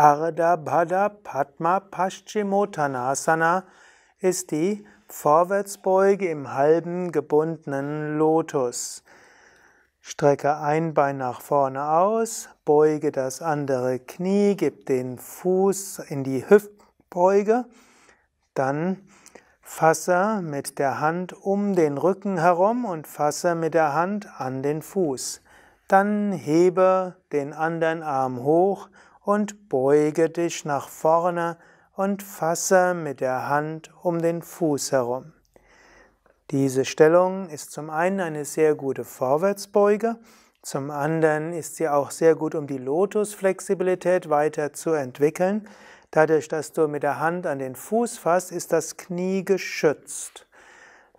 Ardhabhada Padma Paschimottanasana ist die Vorwärtsbeuge im halben gebundenen Lotus. Strecke ein Bein nach vorne aus, beuge das andere Knie, gib den Fuß in die Hüftbeuge, dann fasse mit der Hand um den Rücken herum und fasse mit der Hand an den Fuß. Dann hebe den anderen Arm hoch und beuge dich nach vorne und fasse mit der Hand um den Fuß herum. Diese Stellung ist zum einen eine sehr gute Vorwärtsbeuge, zum anderen ist sie auch sehr gut, um die Lotusflexibilität weiterzuentwickeln. Dadurch, dass du mit der Hand an den Fuß fasst, ist das Knie geschützt.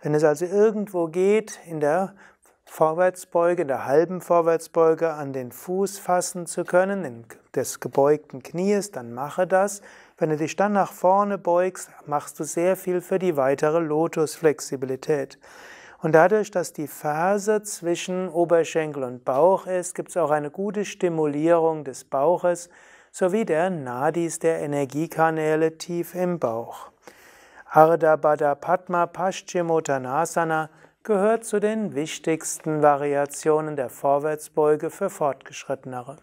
Wenn es also irgendwo geht in der Vorwärtsbeuge, der halben Vorwärtsbeuge an den Fuß fassen zu können, des gebeugten Knies, dann mache das. Wenn du dich dann nach vorne beugst, machst du sehr viel für die weitere Lotusflexibilität. Und dadurch, dass die Ferse zwischen Oberschenkel und Bauch ist, gibt es auch eine gute Stimulierung des Bauches sowie der Nadis, der Energiekanäle tief im Bauch. Ardha Bada Padma Paschimottanasana gehört zu den wichtigsten Variationen der Vorwärtsbeuge für Fortgeschrittenere.